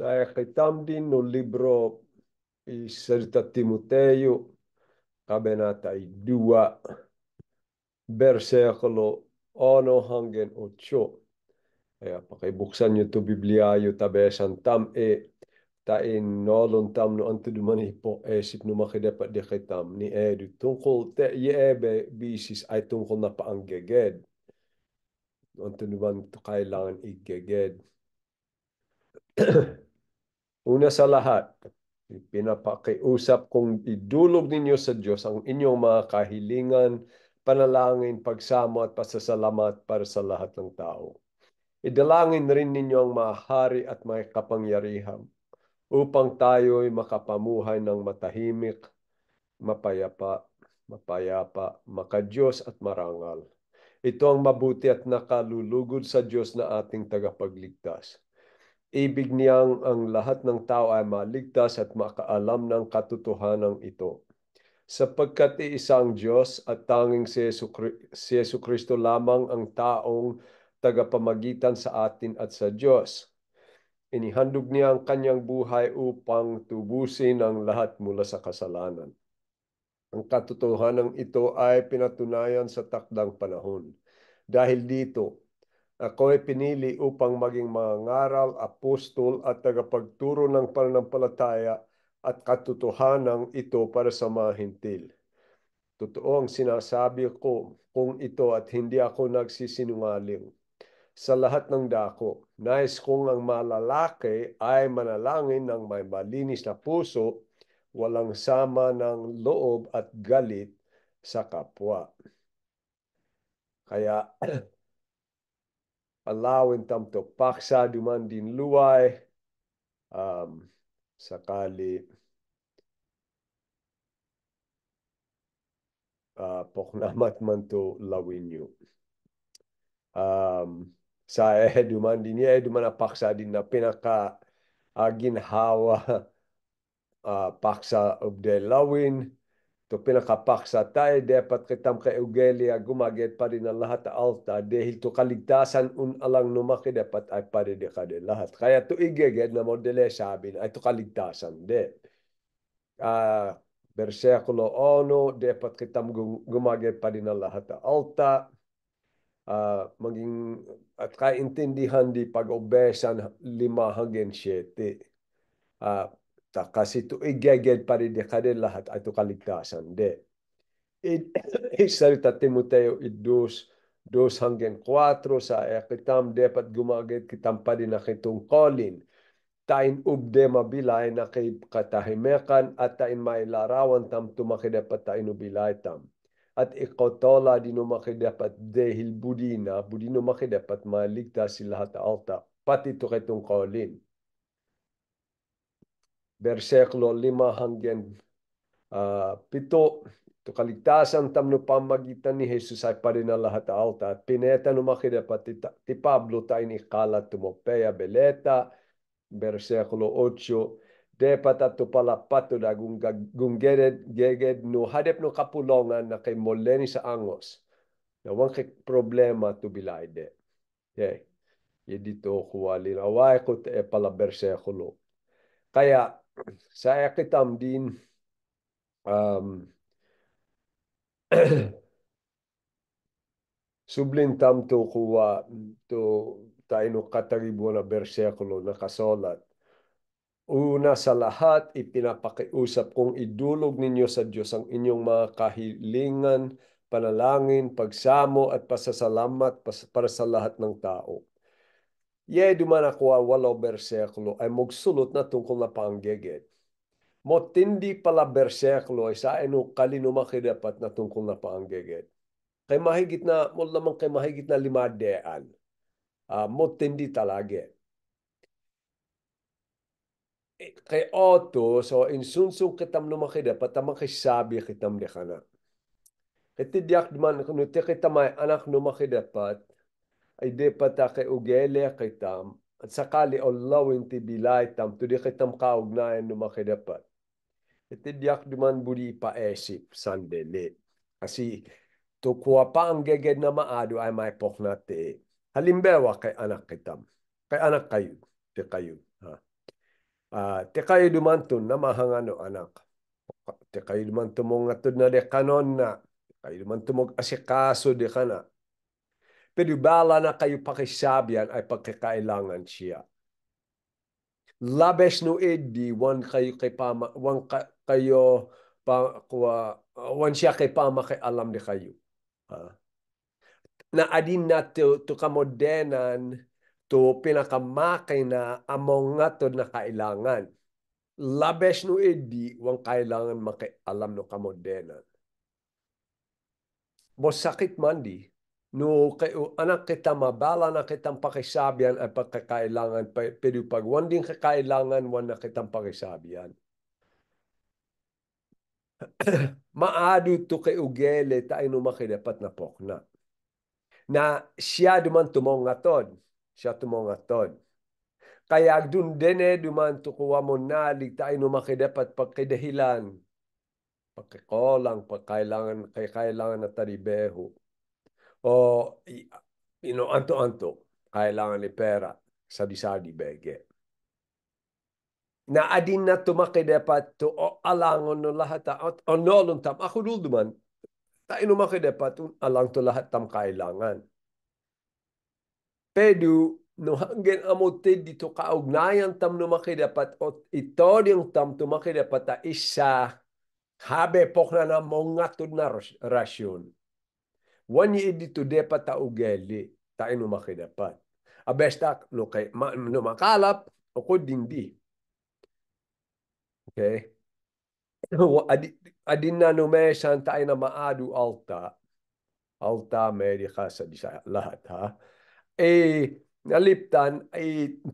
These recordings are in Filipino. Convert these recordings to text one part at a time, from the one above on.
Saya kitam din no libro i Serta Timoteo, cabenata i dua, versecolo ono hangen ocho. Kaya pakibuksan nyo to Bibliayo tabesan tam e tain nolon tam no anto dumani po esip no makidapat di kitam ni edu tungkol te yebe e bisis ay tungkol na paanggeged. Anto naman kailangan igeged. Una sa lahat, pinapakiusap kong idulog ninyo sa Diyos ang inyong mga kahilingan, panalangin, pagsamo at pasasalamat para sa lahat ng tao. Idalangin rin ninyo ang mga hari at mga kapangyarihan upang tayo'y makapamuhay ng matahimik, mapayapa, mapayapa, makadiyos at marangal. Ito ang mabuti at nakalulugod sa Diyos na ating tagapagligtas Ibig niyang ang lahat ng tao ay maligtas at makaalam ng katotohanan ito. Sapagkat iisang Diyos at tanging si Yesu Kristo lamang ang taong tagapamagitan sa atin at sa Diyos. Inihandog niya ang kanyang buhay upang tubusin ang lahat mula sa kasalanan. Ang katotohanan ito ay pinatunayan sa takdang panahon. Dahil dito, ako ay pinili upang maging mangaral, apostol at tagapagturo ng pananampalataya at katotohanan ito para sa mga hintil. Totoo ang sinasabi ko kung ito at hindi ako nagsisinungaling. Sa lahat ng dako, nais kong ang malalaki ay manalangin ng may malinis na puso, walang sama ng loob at galit sa kapwa. Kaya allowin to paksa duman din luway um, sakali uh, poknamat man to lawinyo. Um, sa eduman eh, din niya, eh, dumana na paksa din na pinaka hawa uh, paksa of the lawin to kapak sa tayo, de patkitam ka eugelia, gumagit pa rin lahat alta, dahil to kaligtasan un alang numaki dapat ay pare de ka lahat. Kaya to igeged na modele sabi na to kaligtasan de. Uh, versikulo 1, de patkitam gumagit pa rin lahat alta. Uh, maging at kaintindihan di pag-obesan lima hanggang siyete. Uh, Ta kasi ito igagad pa rin di kanin lahat ato kaligtasan. Di. Isarita Timoteo 2, 2 hanggang 4 sa kitam dapat gumagad kitam pa din akitong calling. Tain ubde mabilay na kay katahimekan at tain mailarawan tam tumakidapat tain ubilay tam. At ikotola dino makidapat dehil budina, budino makidapat maligtas sila lahat alta. Pati ito kitong calling berseklo 5 hanggang uh, ah, 7. to kaligtasan tamno pamagitan ni Jesus ay na lahat alta at pineta numakida pati ti Pablo tayo ni Kala Tumopea Beleta, berseklo 8. Depat pala pato da gunggered geged no hadep no kapulongan na kay moleni sa angos. Nawang kay problema to bilayde. Okay. Yedito kuwalin away ko te pala berseklo. Kaya ساعقد تمرین sublintam to kuwa to tayo kataribo na bersekulo na kasulat. Una sa lahat, ipinapakiusap kong idulog ninyo sa Diyos ang inyong mga kahilingan, panalangin, pagsamo at pasasalamat para sa lahat ng tao jgħidu ma nakwa wallo berseklu, e mugsulut nattunkul na pangeget. Mot tindi pala berseklu, isa enu kalino makidapat na nattunkul na pangeget. Kay mahigit na, mo lamang kay mahigit na lima dean. Uh, ah, mot tindi talaga. Eh, kay oto, so insunsun kitam no makidapat, tamang kisabi kitam dekana. Kitidyak man, kunuti kitamay anak no makidapat, ay de pata kay ugele kitam at sakali Allahwin ti bilaytam tudi kitam kaugnayan no makidapat. Iti diak duman budi paesip sandali. Kasi tukwa pa ang geged na maado ay may poknate. Halimbawa kay anak kitam. Kay anak kayo. Ti kayo. Ha? Uh, ti kayo dumantun na mahangano anak. Ti kayo dumantun mong atun na de kanon na. Kayo dumantun mong asikaso de kana pero bala na kayo pakisabyan ay pagkakailangan siya. Labes no edi wan kayo kay pama wan ka, kayo pa kwa, wan siya kay pama kay alam ni kayo. Ha? Na adin na to, to kamodenan to pinakamakay na among nga to na kailangan. Labes no edi wan kailangan maki alam no kamodenan. Bos sakit man di no anak kita mabala na kitang pakisabyan ay pagkakailangan pero pag one din kakailangan wan na kitang pakisabyan maadu to kay ugele ta ino makidapat na pokna na siya duman tumong aton siya tumong aton kaya dun dene eh, duman tukuwa mo na ligta ino makidapat pagkidahilan pagkikolang pagkailangan kay kailangan na taribeho o you know, anto-anto, kailangan ni pera sa disadi bege. Na adin na tumaki dapat to o alangon no lahat ah, at onolon tam. Ako dul duman, ta inumaki dapat alang to lahat tam kailangan. Pedu, no hanggen amotid dito kaugnayan tam no makidapat o ito yung tam tumaki dapat ta ah, isa habe pokna na mongatod na rasyon. وني تودي بتا أوجالي تعينو ما خدبات أبشتك نقي ما نما قالب وقد دي okay no adinna numeeshan ina maadu alta alta meri di sa lahat ha e naliptan ay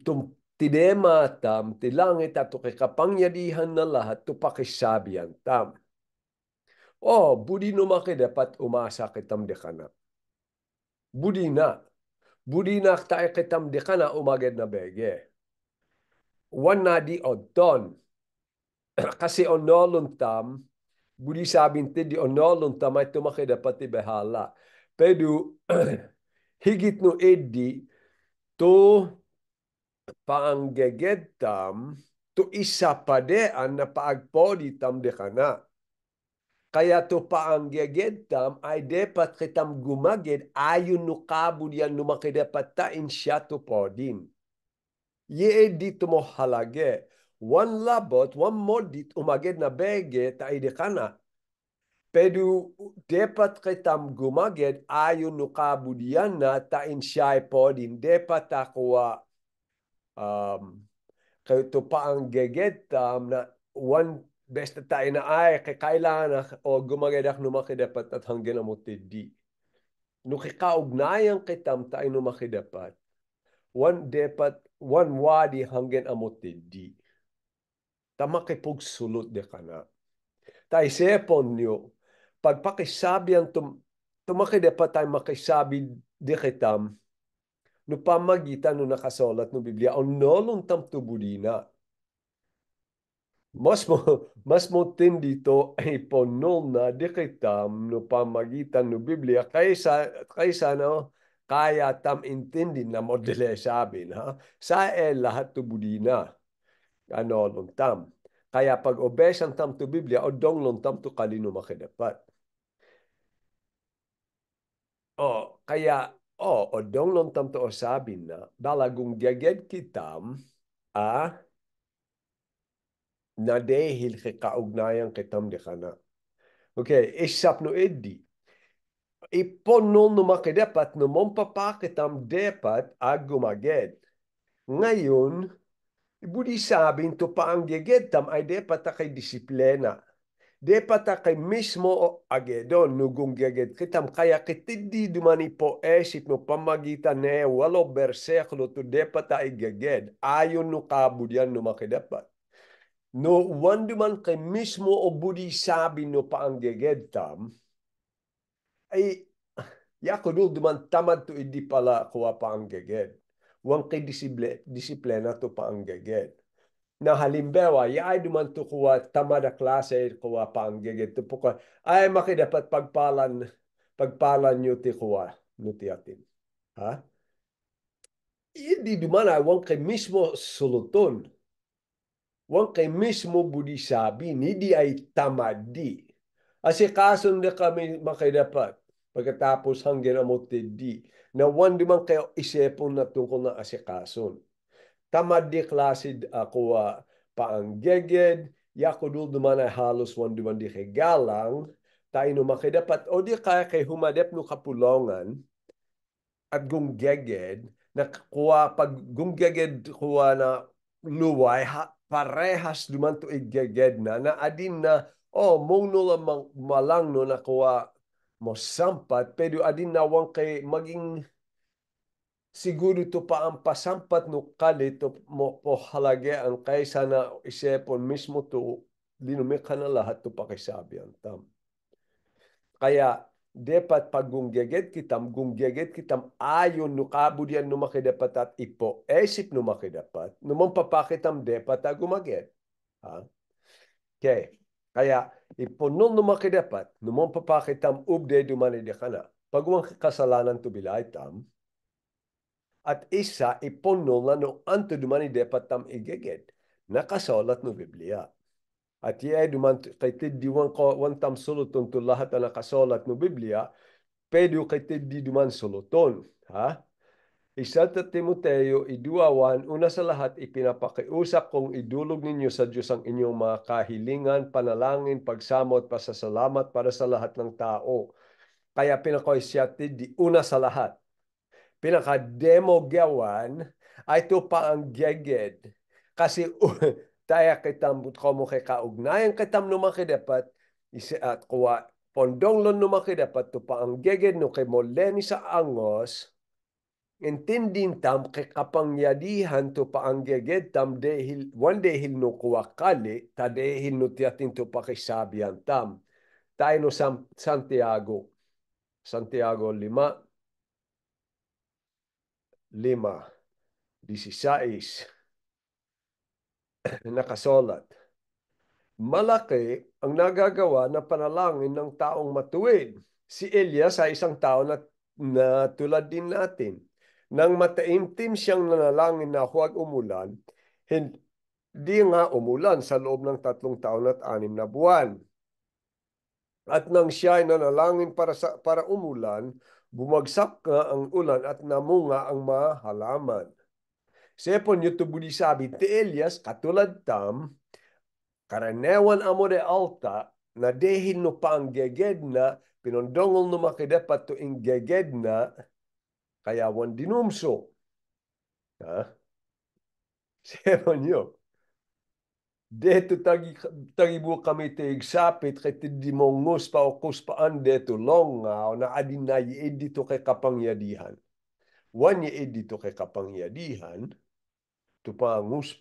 tum tidema tam tilangit at kapangyadihan na lahat tupakisabian tam 어, 불이 넘어게 dapat umasa kitam dekana. Budi na. Budi na tayo kitam dekana umagad na bege. Wan na di odon. Kasi onoluntam, budi sabin ti di onoluntam ay tumaki dapat ibehala. Pero higit no edi to paanggeged tam to isa pa de ang napaagpodi tam dekana. Kaya tupaan gegedtam ay depat kitam gumaged ayun nukabud yan numakidepatain siya tupodin. Ye dit mo halage. One labot, one modit umaged na bege taidekana. Pedu depat kitam gumaged ayun nukabud yan na tain siya podin. Depat akuwa um, kayo tupaang gegetam na one bästa tiden är que kailangan o gumagedak no makidapat at hanggang mo kika No kikaugnayan kitam tayo no makidapat. One depat, one wadi hangen amo tedi. Tama kay pugsulot de kana. Tay sepon niyo, pagpakisabi ang tum tumakidapat tayo makisabi de kitam no pamagitan no nakasolat no Biblia o nolong tam tubudina mas, mo, mas motin dito ay ponol na dikitam no pamagitan no Biblia kaysa, kaysa no, kaya tam intindi na modele sabi na sa e lahat tubudina ano lontam. Kaya pag obesan tam to Biblia o dong lontam to kalino makidapat. O kaya o o dong lontam to o sabi na balagong gyaged kitam a ah, nadehil kikaugnayan kitam dikhana. Okay, ish sapno iddi. Ipon non numa no mon papa kitam depat agumaged. Ngayon, Budi sabing to paang geged tam ay depat kay disiplina. Depat kay mismo o agedon nugong geged kitam kaya kitidi dumani po esip no pamagitan ne walo berseklo to depat ay geged ayon no kabudyan no makidapat. No wando man kay mismo o budi sabi no paanggeged tam, ay yakunul duman tamad to hindi pala kuha paanggeged. Wang kay disiplina to paanggeged. Na halimbawa, yaay duman to kuha tamad a klase kuha paanggeged to puka, ay makidapat pagpalan pagpalan nyo ti kuha no ti atin. Ha? Hindi duman ay wang kay mismo suluton kay mismo budi sabi ni di ay tamadi. Asikaso na kami makidapat pagkatapos hanggang amote di na one di man kayo isepon na tungkol na asikason. Tamadi klasid klase ako uh, ah, paanggeged, yakudul duman ay halos one di man di galang, tayo makidapat o di kaya kay humadep no kapulongan at gunggeged na kuha pag gunggeged kuha na luway ha, parehas dumanto igeged na na adin na oh mo lamang malang no nakuha mo sampat pero adin na wang kay maging siguro to pa ang pasampat no kali to mo po halage ang kaysa na isepon mismo to dinumi ka na lahat to pakisabi ang tam. Kaya dapat pagunggeget kitam gunggeget kitam ayon no kabudyan no makidapat at ipo esip no makidapat no mampapakitam dapat agumaget. Ha? Okay. Kaya ipo no no makidapat no mampapakitam ubde dumani dekana. Pagwang kasalanan to bilaitam at isa iponon na no anto dumani dapat tam igeget. nakasulat no Biblia. At iya kay tiddi wan ko wan tam suluton to lahat na kasolat no Biblia, pwede kay tiddi duman suluton. Ha? Isa ta Timoteo, wan, una sa lahat, ipinapakiusap kong idulog ninyo sa Diyos ang inyong mga kahilingan, panalangin, pagsamot, pasasalamat para sa lahat ng tao. Kaya pinakoy siya di una sa lahat. Pinaka-demo gawan ay ito pa ang geged. Kasi Taya kitam butkomo kay kaugnayan kitam no dapat isi at kuwa pondong lon numaki dapat tupa ang geged no kay moleni sa angos intindin tam kay kapangyadihan to geged tam dehil one dehil no kuwakali ta dehil no tiatin to pakisabian tam tayo no San, Santiago Santiago 5 lima. 16 nakasolat. Malaki ang nagagawa na panalangin ng taong matuwid. Si Elias ay isang tao na, na tulad din natin. Nang mataimtim siyang nanalangin na huwag umulan, hindi nga umulan sa loob ng tatlong taon at anim na buwan. At nang siya ay nanalangin para, sa, para umulan, bumagsak nga ang ulan at namunga ang mga halaman. Sepon yuto budi sabi Elias katulad tam karanewan amore alta na dehin no panggeged na pinondongol no makidapat to inggeged na kayawan dinumso. Ha? Sepon yun. Deto tagi tagibu kami te igsapit kay tidi mongus pa o kuspaan long longa na adin na yeed dito kay kapangyadihan. Wan yeed dito kay kapangyadihan, tupangus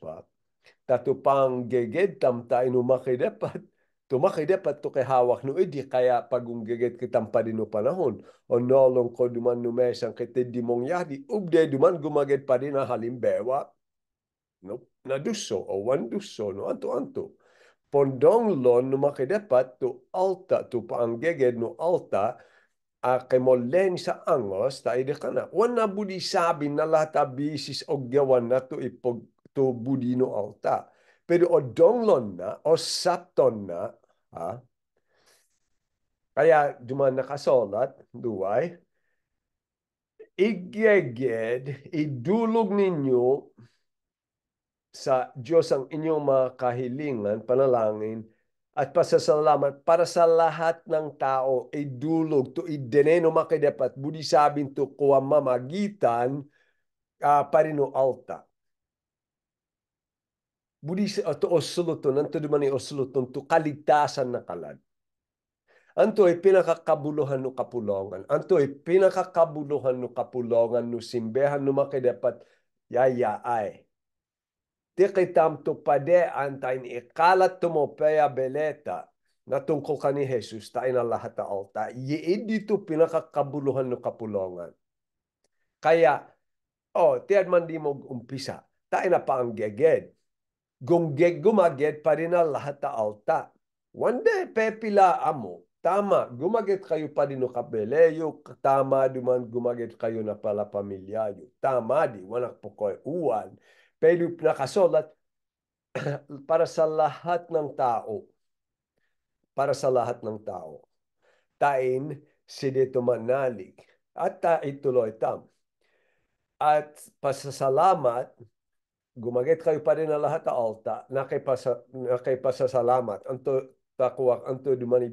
ta tupang geged tamta inumakidapat tumakidapat to kehawak no idi kaya pagunggeged kitam pa dino panahon o nolong ko duman numesang kitid di mong yahdi ubde duman gumaged pa din halimbewa no na duso o wan duso no anto anto pondong lon numakidapat to alta to paanggeged no alta akemollen sa angos ta ide kana wana budi sabi na lata bisis ogyawan na to ipog to budi no alta pero o donglon na o sapton na ha kaya duman nakasolat duway igeged idulog ninyo sa Diyos ang inyong mga kahilingan, panalangin, at pasasalamat para sa lahat ng tao dulog to ideneno makidapat budi sabin to kuwa mamagitan uh, ah, parino alta budi to osuluton nanto dumani osuluton to kalitasan na kalad Anto ay pinakakabuluhan no kapulongan. Anto ay pinakakabuluhan no kapulongan no simbehan no makidapat yayaay tikitam to pade antain ikalat tumopeya beleta natungko ka ni Jesus ta inalahat ta alta. Yiid dito pinakakabuluhan no kapulongan. Kaya, oh, tiad man di mo umpisa. Ta ina pa ang geged. Gunggeg gumaged pa rin lahat alta. One day, pepila amo. Tama, gumaget kayo pa din no kabeleyo. Tama, duman gumaget kayo na pala pamilya Tama di, wala pokoy ko'y uwan value na para sa lahat ng tao. Para sa lahat ng tao. Tain siditumanalig at tain tuloy tam. At pasasalamat, gumaget kayo pa rin na lahat na alta, na kay, pasa, na kay pasasalamat. Anto, takuak, anto dumani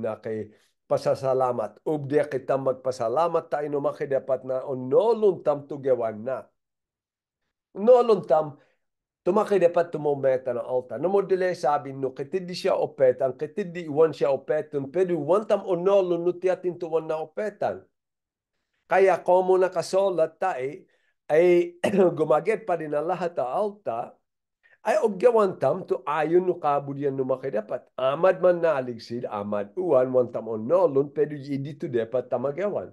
na kay pasasalamat. Ubde kita magpasalamat tayo naman makidapat dapat na onolon tam tugewan na no luntam Tumakay dapat tumometa na alta. No modele sabi no ketidi siya opet, ang ketidi iwan siya opetun, pero wantam o no lunutiatin tuwan na opetan. Kaya komo na kasolat tae, ay gumaget pa din ang lahat ta alta, ay ogyawantam to ayon no kabudyan no makidapat. Amad man naligsid, amad uwan, wantam o no lun, pero hindi to dapat tamagawan.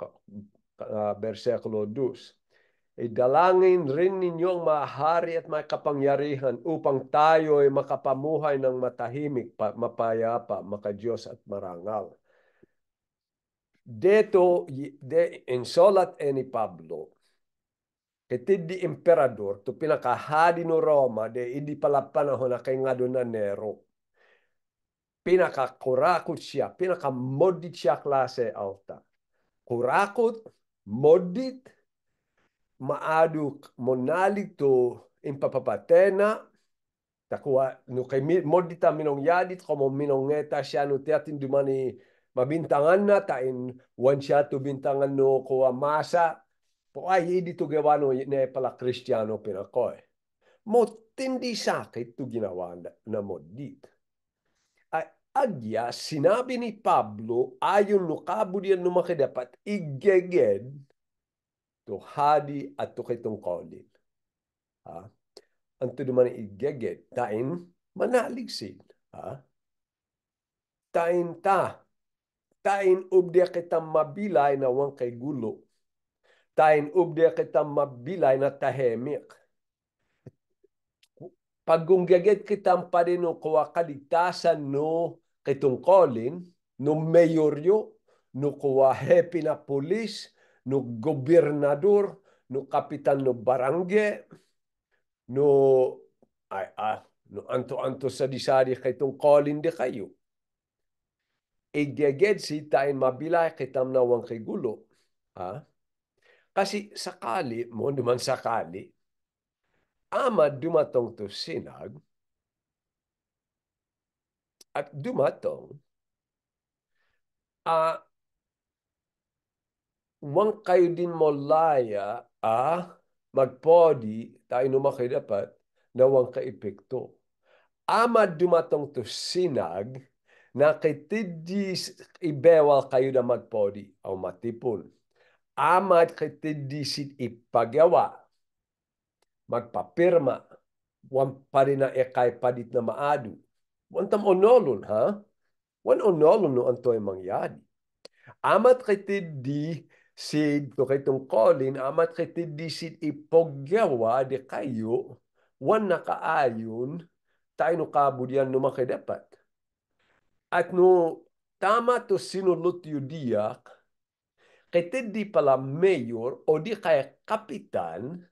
Oh uh, ah, versikulo 2. Idalangin eh, rin ninyo ang maaari at may kapangyarihan upang tayo ay makapamuhay ng matahimik, mapayapa, makadiyos at marangal. Deto, de, insolat eni Pablo, Ketid di emperador to pinakahadi no Roma de idi palapanahon na kay nga na Nero. Pinakakurakot siya, pinakamodi siya klase alta. Kurakot, moddit, maaduk monalito tu impapapatena, takua nu kay moddita minong yadit como minong eta siya nu teatin dumani mabintangan na tain wan shot tu bintangan no ko masa po ay hindi to gawa ne pala kristyano pinakoy. Mo tindi sakit to ginawa na, na moddit. Ay, Agya, sinabi ni Pablo, ayon nukabulian lumaki dapat igeged to hadi at to kitong kaulin. Ha? Ang tuduman igeged, tain manaligsid. Ha? Tain ta. Tain ubde kita mabilay na wang kay gulo. Tain ubde kita mabilay na tahemik pagunggaget kitang parino ko kaligtasan no kitungkolin no mayor yo no kuwa kuwahepi na pulis, no gobernador, no kapitan no barangay, no ay ah, no anto-anto sa disari kay tungkolin di kayo. Igeged si tain mabilay kitam na wang kay Ha? Kasi sakali, mo naman sakali, ama dumatong to sinag, at dumatong, a uh, wang kayo din mo laya a uh, magpodi tayo numakay dapat na wang kaepekto. Ama dumatong to sinag na kay tidis ibewal kayo na magpodi o matipon. Amad kay tidisit ipagawa magpapirma wang pa na ekay padit na maadu Wantam onolon, ha? Wan onolon no antoy mangyadi. Amat kaitid di sid to kay tungkolin amat kaitid di sid ipogyawa di kayo wan nakaayon tayo no kabudyan no makidapat. At no tama to sinulot yudiyak kaitid di pala mayor o di kaya kapitan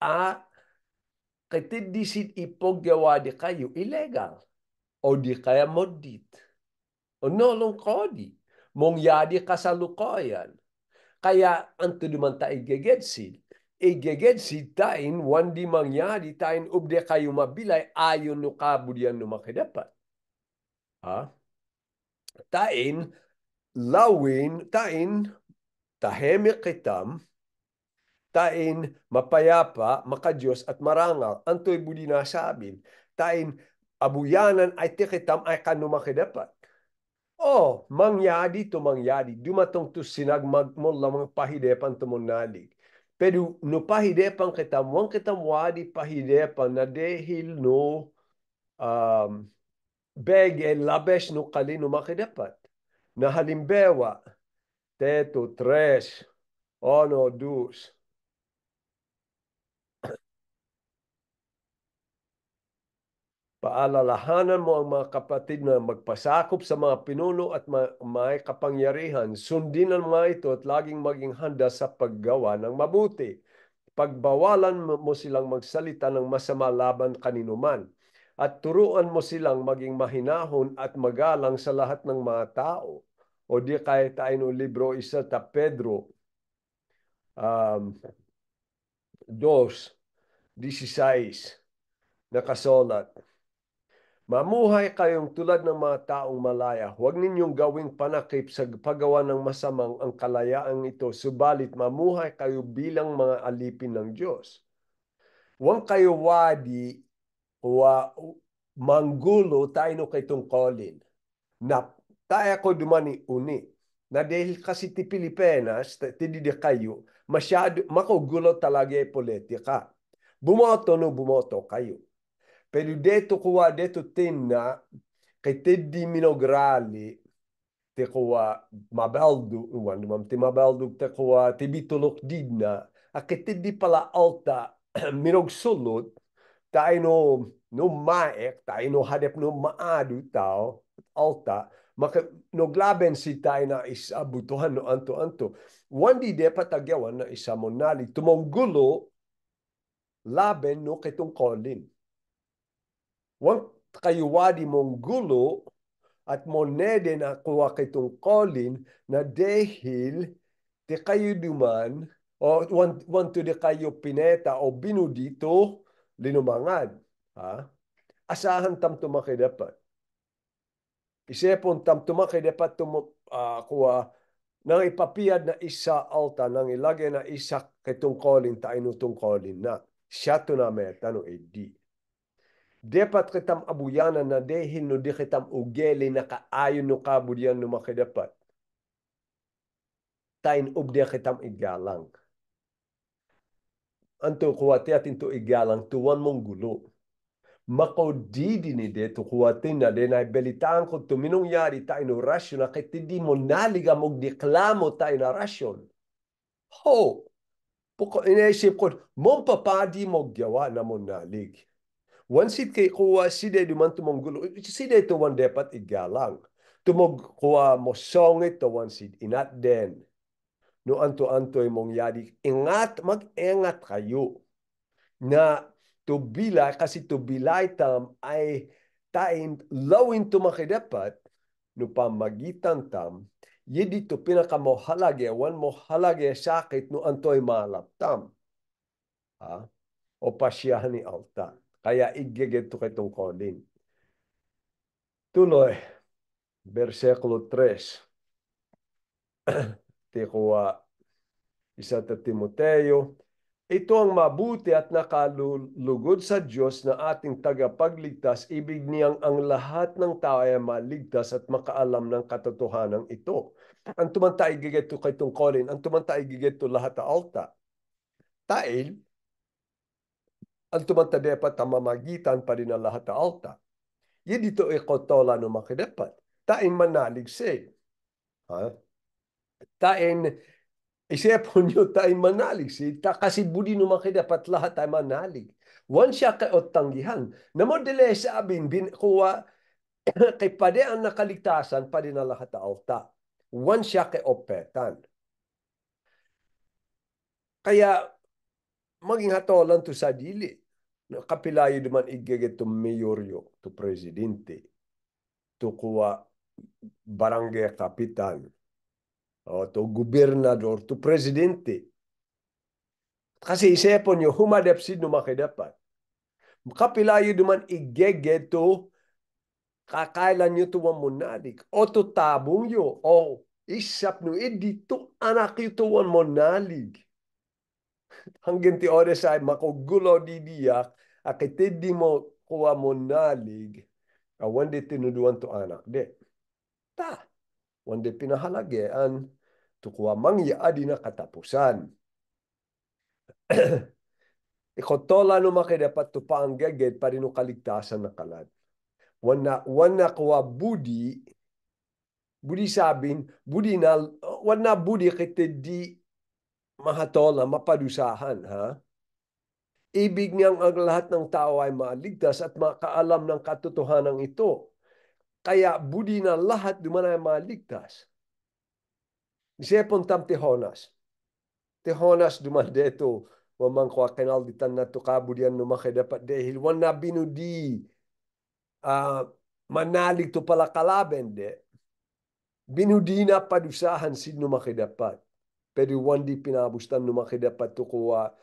a kaitid di sid ipogyawa di kayo illegal o di kaya modit. O nolong kodi. Mongyadi kasalukoyan. Kaya ang tuduman ta igegedsid. Igegedsid tain, wandi mangyadi tain, ubde kayo mabilay, ayon no kabudyan no makidapat. Ha? Tain, lawin, tain, tahemi kitam, tain, mapayapa, makajos at marangal. Antoy budi nasabin. Tain, abuyanan ay tikitam ay kanumakidapat. O, mangyadi to mangyadi. Dumatong to sinagmag mo lamang pahidepan to monalig. Pero no pahidepan kitam, wang kitam wadi pahidepan na dehil no um, beg el labesh no kalino makidapat. Na halimbewa, teto, tres, ono, dus, Paalalahanan mo ang mga kapatid na magpasakop sa mga pinuno at may kapangyarihan. Sundin ang mga ito at laging maging handa sa paggawa ng mabuti. Pagbawalan mo silang magsalita ng masama laban kaninuman at turuan mo silang maging mahinahon at magalang sa lahat ng mga tao. O di kaya tayo ng libro isa ta Pedro um, 2, 16 na kasulat. Mamuhay kayong tulad ng mga taong malaya. Huwag ninyong gawing panakip sa paggawa ng masamang ang kalayaan ito, subalit mamuhay kayo bilang mga alipin ng Diyos. Huwag kayo wadi wa manggulo tayo kay tungkolin. Na tayo ko dumani uni. Na dahil kasi ti Pilipinas, tindi kayo, masyado, makugulo talaga ay politika. Bumoto no bumoto kayo. Per il detto qua, detto tenna, che te di minograli, te qua mabeldu, quando mam te mabeldu, te qua te bitolok dinna a che te di pala alta minog solot, taino no maek, taino hadep no maadu tao, alta, maka glaben si taina is isa butuhan no anto-anto. One de dapat agyawan na isa Tumonggulo, laben no ketong kolin. Want kayo wadi mong gulo at monede na kuha kitong kolin na dahil di kayo duman o want, want to di kayo pineta o binudito linumangan. Ha? Asahan tam tumakidapat. Isipon tam dapat tum, uh, ah, kuha nang ipapiyad na isa alta, nang ilagay na isa kitong kolin ta inutong kolin na. Siya to na may tanong, eh, dapat kitam abuyana na dehin no di kitam ugeli na kaayon no kabudyan no makidapat. Tain ubde kitam igalang. Anto kuwati atin to igalang tuwan mong gulo. Makaudidi ni de to kuwati na de na belitaan ko to minungyari tayo no rasyon na kitidi mo naliga mong deklamo tayo na rasyon. Ho! Puko inaisip ko, mong papadi mo gawa na mo nalig. Once it kay kuwa sida duman tumongulo. Sida ito wan dapat igalang. Tumog kuwa mo songit to wansit. Inat den. No anto-anto'y mong yadik. Ingat, mag engat kayo. Na tubila, kasi tubilay tam ay tain lawin tumakidapat no pamagitan tam yedi to pinakamohalage, wan mohalage sakit no antoy malaptam. Ha? O pasyahan ni altar. Kaya igigeto kitong calling. Tuloy, versikulo 3. Tikuwa, isa ta Timoteo. Ito ang mabuti at nakalugod sa Diyos na ating tagapagligtas. Ibig niyang ang lahat ng tao ay maligtas at makaalam ng katotohanan ito. Ang tumantay gigeto kay tungkolin, ang tumantay gigeto lahat alta. Tail, ang tumantadepat ang mamagitan pa rin ang lahat na alta. Ye dito ikotola no makidepat. Tain manalig say. Ha? Tain isipon nyo tain manalig say. Ta kasi budi no makidepat lahat ay manalig. Wan siya kay otanggihan. Namo dele sabin bin kuwa kay pade ang nakaligtasan pa rin ang lahat na alta. Wan siya kay opetan. Kaya maging hatolan to sa dili kapilayo man igaget to yo, to presidente, to kuwa barangay capital, o to gobernador, to presidente. Kasi yo, humadep humadapsid no makidapat. Kapilayo naman igaget to kakailan nyo to monadik, o to tabong nyo, o isap nyo, edito eh, dito anak nyo to wamunalig. Hanggang ti oras ay makugulo di diyak, Akitid di mo kuha mo nalig, awan di tinuduan to anak di. Ta, wan di pinahalagyan, tukuha mangyaadi na katapusan. Ikotola no makidapat to paanggagid pa rin kaligtasan na kalad. Wana, wana kuha budi, budi sabin, budi na, wana budi kitid di mahatola, mapadusahan, ha? Ibig niyang ang lahat ng tao ay maligtas at makaalam ng katotohanan ito. Kaya budi na lahat duman ay maligtas. Isipon tam Tehonas. Tehonas duman deto wamang kwa kenal ditan na to kabudian numakay dapat dehil wan na binudi uh, manalig to pala kalaben de binudi na padusahan sin numakay dapat pero wan di pinabustan numakay dapat to kuwa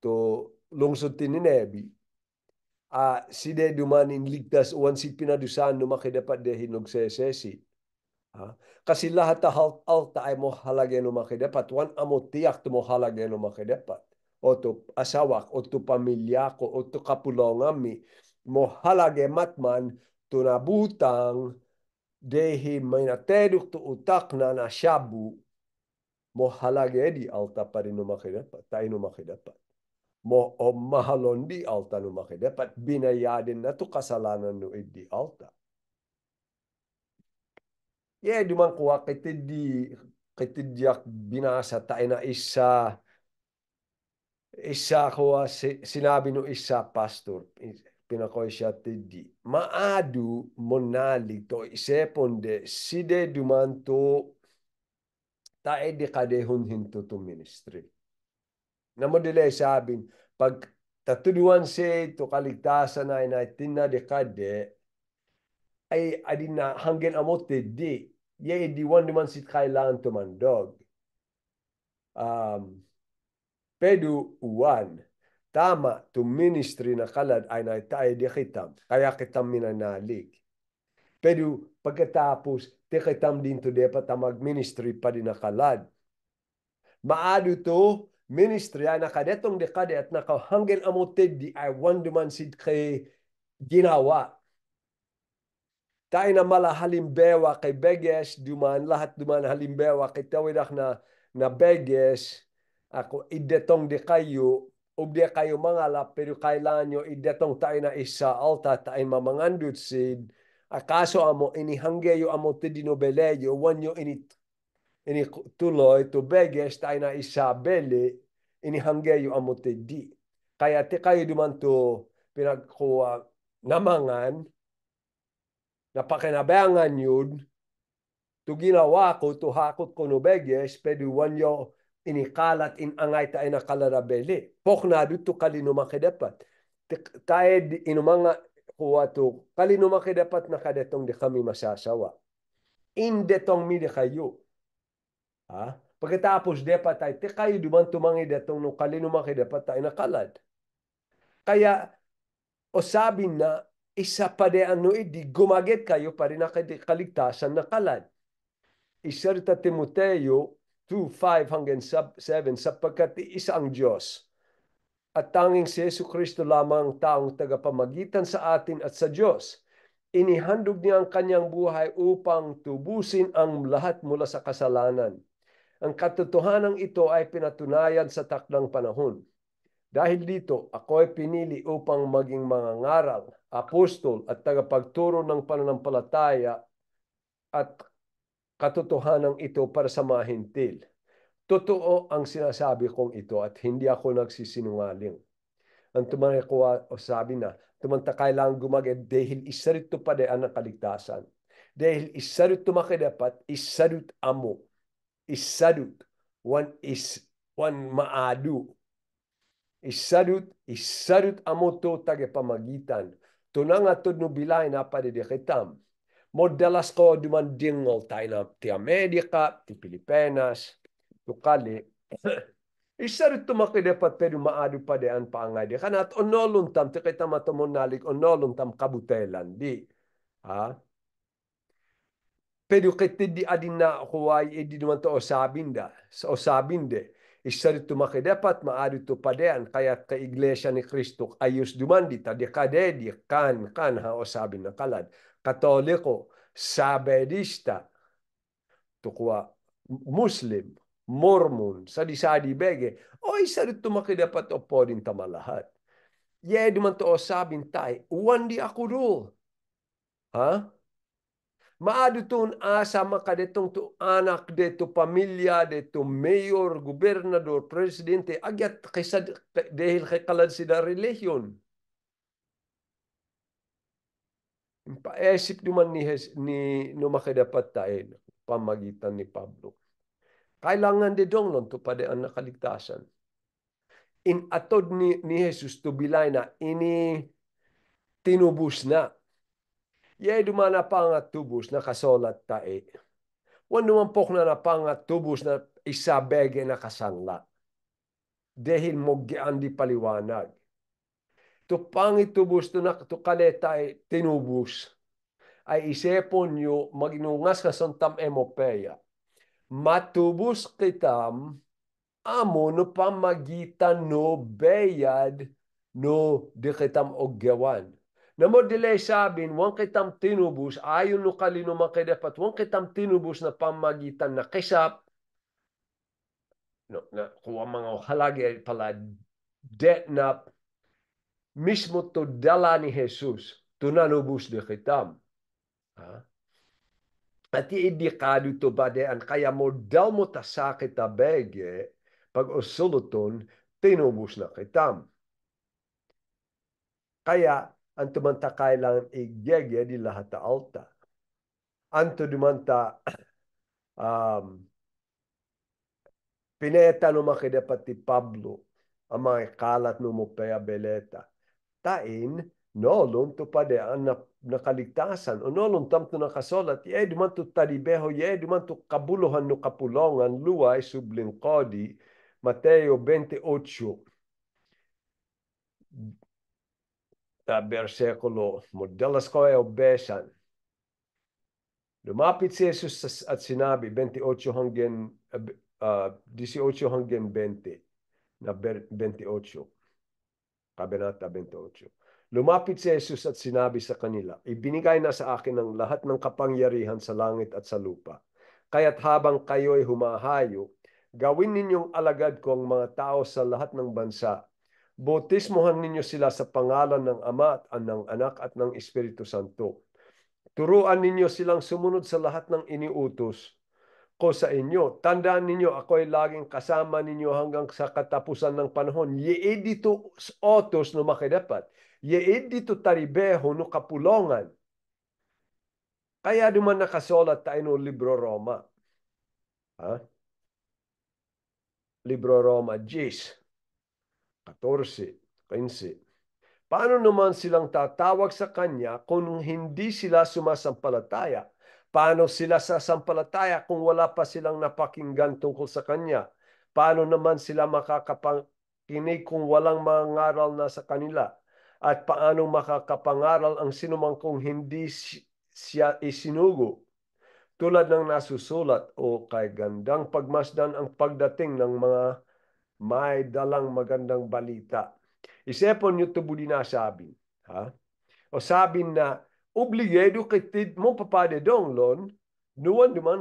to lungsod tininebi, uh, side dumanin ligtas uwan si pinadusan no makidapat dehin og sesesi. Ha? Kasi lahat ta halt alta ay mo halage no makidapat. Wan amo tiyak mo halage no makidapat. O to asawak, o to pamilya ko, o to kapulongami. Mo halage matman tunabutang dehi may nateduk to utak na nasyabu mo halage di alta pa rin no makidapat. Tayo no makidapat mo o mahalon di alta no makide pat binayadin na to kasalanan no di alta yeah duman kuha kitidi kitidyak binasa ta ina isa isa ko sinabi no isa pastor pinakoy siya tidi maadu monali to iseponde side dumanto ta edi di kadehon hinto to ministry namodele sabin, pag tatuluan siya ito kaligtasan na inatinadekade, ay adin na hanggang amote di, yay di one man sit kailangan tumandog. Um, pedu uwan, tama to ministry na kalad ay na tayo di kitam, kaya kitam minanalig. Pero pagkatapos, te kitam din to depa tamag ministry pa din nakalad. Maado to, ministry ay nakadetong dekade at nakahanggang amuted di ay wonder man sid kay ginawa. Tayo na mala halimbewa kay Beges, duman lahat duman halimbewa kay tawidak na na Beges, ako idetong di kayo, ubde kayo mangala, pero kailan nyo idetong tayo na isa alta tayo mamangandut sid, akaso amo inihanggeyo amo te dinobeleyo, wanyo ini Ini tuloy, tubeges, tayo na isabeli, amote di. Kaya ti kayo e duman to pinagkuha namangan, napakinabangan yun, to ginawa ko, to hakot ko no beges, pwede wanyo inikalat in angay tayo na kalarabeli. Pok na dito kalino makidapat. Tayo e inumanga kuha to kalino makidapat na kadetong di kami masasawa. In detong mi di kayo. Ha? Ah, pagkatapos, dapat ay, te kayo duman tumangid atong nung kalinumaki, dapat tayo nakalad. Kaya, o sabi na, isa pa de ano idi, gumaget kayo pa rin kaligtasan na kalad. Iserta Timoteo 2.5 hanggang 7 sapagkat isa ang Diyos at tanging si Yesu Kristo lamang ang taong tagapamagitan sa atin at sa Diyos. Inihandog niya ang kanyang buhay upang tubusin ang lahat mula sa kasalanan. Ang katotohanan ito ay pinatunayan sa takdang panahon. Dahil dito, ako ay pinili upang maging mangangaral, apostol at tagapagturo ng pananampalataya at katotohanan ito para sa mga mahintil. Totoo ang sinasabi kong ito at hindi ako nagsisinungaling. Ang tumanakwa o sabi na, tumantakay lang gumagad dahil isa pa de ang kaligtasan. Dahil isa makidapat, isa amo is sadut, one is one maadu. Is sadut, is sadut amoto tagapamagitan. Tunang atod no bilay na padediketam. Modalas ko dumandingol tayo na ti Amerika, ti Pilipinas, tukali. Isa rin tumakidapat pero maado pa de ang Kanat onolon tam, tikita matamon nalik onolon tam kabutelan di. Ha? Ah, Perukette di adina huwai edinwanta osabinda, osabinde. Isarito makidapat maarito padean kaya ka iglesia ni Kristo ayos dumandi tadikadedi kan kan ha osabin na kalad. Katoliko, Sabedista, tukwa Muslim, Mormon, sadi-sadi bege, o isarito makidapat opo din tamalahat. Ye duman to osabin tay, uwan di ako do. Ha? Huh? Maadutun asama ka detong tu anak deto pamilya deto mayor, gobernador, presidente agyat kaysa dahil kay kalad da relihiyon. Paesip naman ni, ni numakidapatayin pamagitan ni Pablo. Kailangan de dong nun to pade ang nakaligtasan. Inatod ni, ni Jesus to bilay na ini tinubus na Ye dumana pangat tubus na kasolat tae. Wan dumampok na napangat tubus na isabege na kasanla. Dehil moggian di paliwanag. Tupangit tubus na tukaleta ay tinubus. Ay isepon nyo maginungas kasantam emopeya. Matubus kitam amo no pamagitan no bayad no di kitam og Namod dile sabin, wang kitam tinubos, ayon no kalinuman kay wang kitam tinubos na pamagitan na kisap, no, na, kung ang mga halagi pala, det na mismo to dala ni Jesus, tunanubos de kitam. Ha? At iidikado to ba de an kaya modal mo ta sakit abege pag usuluton tinubos na kitam. Kaya antumanta kailangan igege di lahat ta alta. Anto dumanta um, pineta no ti Pablo ang mga kalat no mupea beleta. Tain, nolon to pade ang nakaligtasan o nolon tamto na kasolat ye duman to talibeho ye duman to kabuluhan no kapulongan luay subling sublingkodi Mateo 28 versículo Mordelskoe Obesan. Lumapit si Jesus at sinabi, 28 hanggang, uh, 18 hanggang 20, na 28, kabanata 28. Lumapit si Jesus at sinabi sa kanila, Ibinigay e na sa akin ang lahat ng kapangyarihan sa langit at sa lupa. Kaya't habang kayo ay humahayo, gawin ninyong alagad ko ang mga tao sa lahat ng bansa Bautismohan ninyo sila sa pangalan ng Ama at ng Anak at ng Espiritu Santo. Turuan ninyo silang sumunod sa lahat ng iniutos ko sa inyo. Tandaan ninyo, ako ay laging kasama ninyo hanggang sa katapusan ng panahon. Yeedito otos no makidapat. Yeedito taribeho no kapulongan. Kaya duman nakasulat tayo no Libro Roma. Ha? Libro Roma, Jis. 14, 15. Paano naman silang tatawag sa Kanya kung hindi sila sumasampalataya? Paano sila sasampalataya kung wala pa silang napakinggan tungkol sa Kanya? Paano naman sila makakapakinig kung walang mga ngaral na sa kanila? At paano makakapangaral ang sinumang kung hindi siya isinugo? Tulad ng nasusulat o kay gandang pagmasdan ang pagdating ng mga may dalang magandang balita. Isipon nyo ito na sabin. Ha? O sabin na, obligado kitid mo papadedong lon, nuwan naman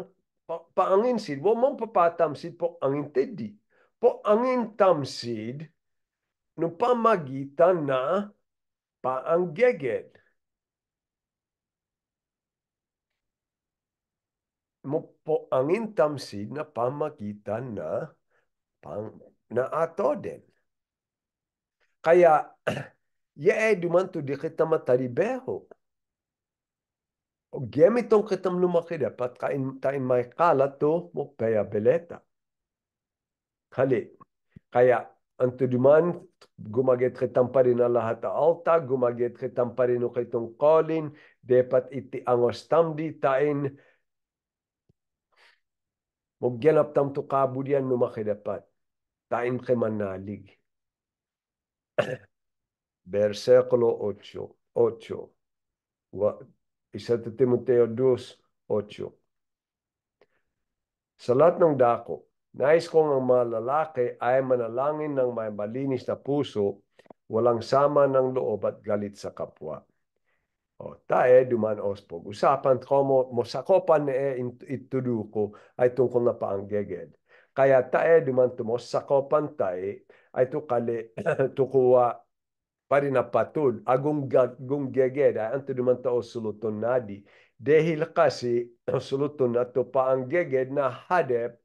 pa paangin sid, wo mong papatamsid po angin tedi. Po angin tamsid, no pamagitan na paanggeged. Mo po angin tamsid na pamagitan na pang na ato din. Kaya, yeedu man tu di kita mataribeho. O gemitong kitam lumakida pat kain tain may kalat to mo peya beleta. Hali. Kaya, anto duman gumaget kitam pa rin Allah ta alta, gumaget kitam pa rin o kitong kolin, dapat iti angos tamdi tain mo genap tam to kabudian lumakidapat. Taimche Manalig. Versículo 8. 8. Y 2 Timoteo 2, 8. Sa lahat ng dako, nais kong ang mga lalaki ay manalangin ng may malinis na puso, walang sama ng loob at galit sa kapwa. O tae duman ospog. Usapan ko mo, mo e ituduko ay tungkol na paanggeged kaya tae dumantumos sa kopan tae ay tukali tukuwa parinapatul agum gum gegeda antu dumanta osulutun nadi dehil kasi osulutun na paang geged na hadep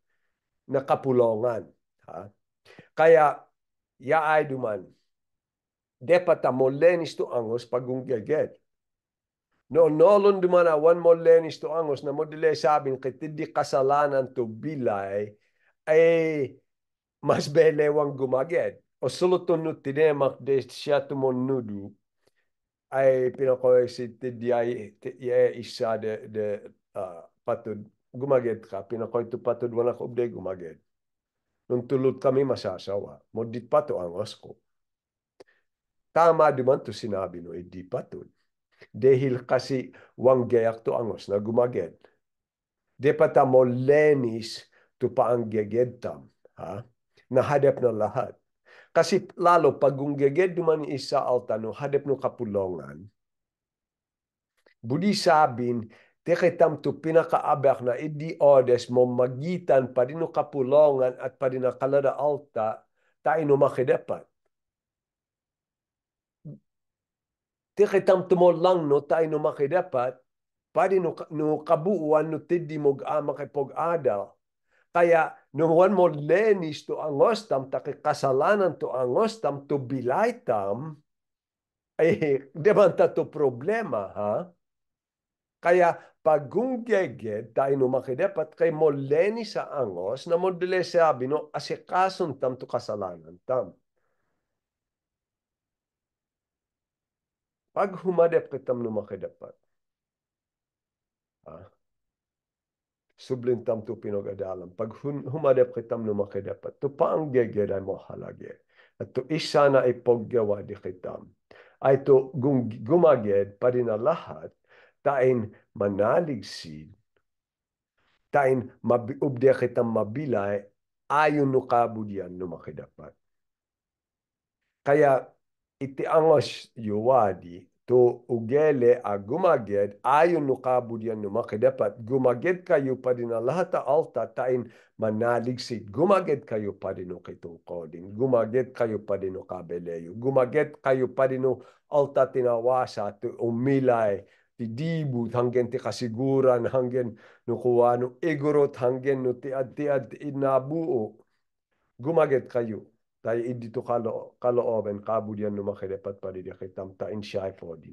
na kapulongan. Ha? Kaya ya ay duman depata molenis to angos pagum geged. No nolon dumana one molenis to angos na modile sabin kitidi kasalanan to bilay ay mas belewang gumaget. O sulutunut tinemak de siyatumon nudu ay pinakoysited ya isa de, de uh, patud gumaget ka, pinakoy to patud wala ko ubde gumaget. Nung tulot kami masasawa, modit pa to ang osko. Tama duman to sinabi no, hindi eh, pa to. Dahil kasi wanggayak to angos na gumaget. Depata pa lenis tupaanggegedtam. Ha? Nahadap na lahat. Kasi lalo pagunggeged gunggeged duman isa altano, hadep no kapulongan. Budi sabin, tekitam tu pinakaabak na idi odes mo magitan pa din kapulongan at pa din kalada alta, tayo no makidapat. Tekitam tumo lang no tayo no makidapat, pa din no kabuuan no tidimog amak ipog adal kaya nuhuan mo lenis to angostam, kasalanan to angos tam to bilaitam, eh, ay demanta to problema, ha? Kaya pagung geged no makidapat kay mo lenis sa angos na mo dile sabi no asikason tam to kasalanan tam. Pag humadep kitam makidapat Ha? sublintam tupinog adalam. Pag humadap kitam numakadapat, tupaang gegedai mohalagye. At to isana ipogyawa di kitam. Ay to gumaged pa rin lahat, tain manaligsid, tain mabi, ubde kitam mabilay, ayon nukabud yan numakadapat. Kaya iti angos yuwadi to ugele a gumaged ayon nukabud yan numakidapat gumaged kayo pa din alahata alta tain manaligsid gumaged kayo pa din ukitukodin gumaged kayo pa din ukabeleyo gumaged kayo pa din alta tinawasa to umilay ti dibut hanggen ti kasiguran hanggen nukuano igorot hanggen no ti tiad tiad inabuo gumaged kayo tayo idito eh, kalo, kaloob and kabulian lumakilepat paridikitam tain siya ay fodi.